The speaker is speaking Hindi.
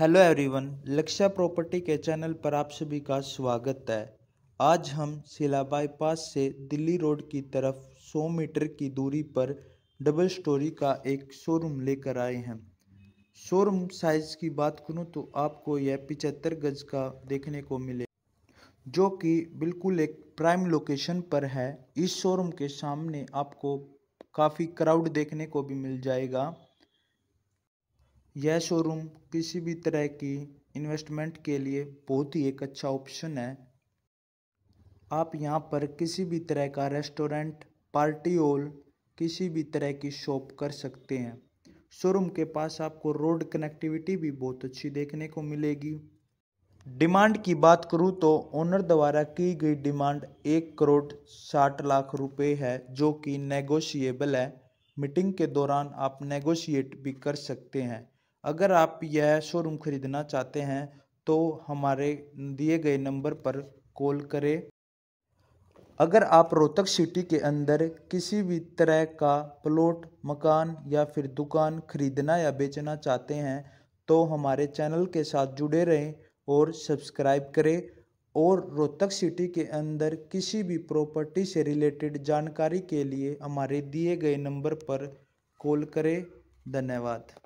हेलो एवरीवन लक्ष्य प्रॉपर्टी के चैनल पर आप सभी का स्वागत है आज हम सिला बाईपास से दिल्ली रोड की तरफ 100 मीटर की दूरी पर डबल स्टोरी का एक शोरूम लेकर आए हैं शोरूम साइज़ की बात करूं तो आपको यह पिचहत्तर गज का देखने को मिले जो कि बिल्कुल एक प्राइम लोकेशन पर है इस शोरूम के सामने आपको काफ़ी क्राउड देखने को भी मिल जाएगा यह शोरूम किसी भी तरह की इन्वेस्टमेंट के लिए बहुत ही एक अच्छा ऑप्शन है आप यहाँ पर किसी भी तरह का रेस्टोरेंट पार्टी हॉल किसी भी तरह की शॉप कर सकते हैं शोरूम के पास आपको रोड कनेक्टिविटी भी बहुत अच्छी देखने को मिलेगी डिमांड की बात करूँ तो ओनर द्वारा की गई डिमांड एक करोड़ साठ लाख रुपए है जो कि नेगोशिएबल है मीटिंग के दौरान आप नेगोशिएट भी कर सकते हैं अगर आप यह शोरूम ख़रीदना चाहते हैं तो हमारे दिए गए नंबर पर कॉल करें अगर आप रोहतक सिटी के अंदर किसी भी तरह का प्लॉट मकान या फिर दुकान खरीदना या बेचना चाहते हैं तो हमारे चैनल के साथ जुड़े रहें और सब्सक्राइब करें और रोहतक सिटी के अंदर किसी भी प्रॉपर्टी से रिलेटेड जानकारी के लिए हमारे दिए गए नंबर पर कॉल करें धन्यवाद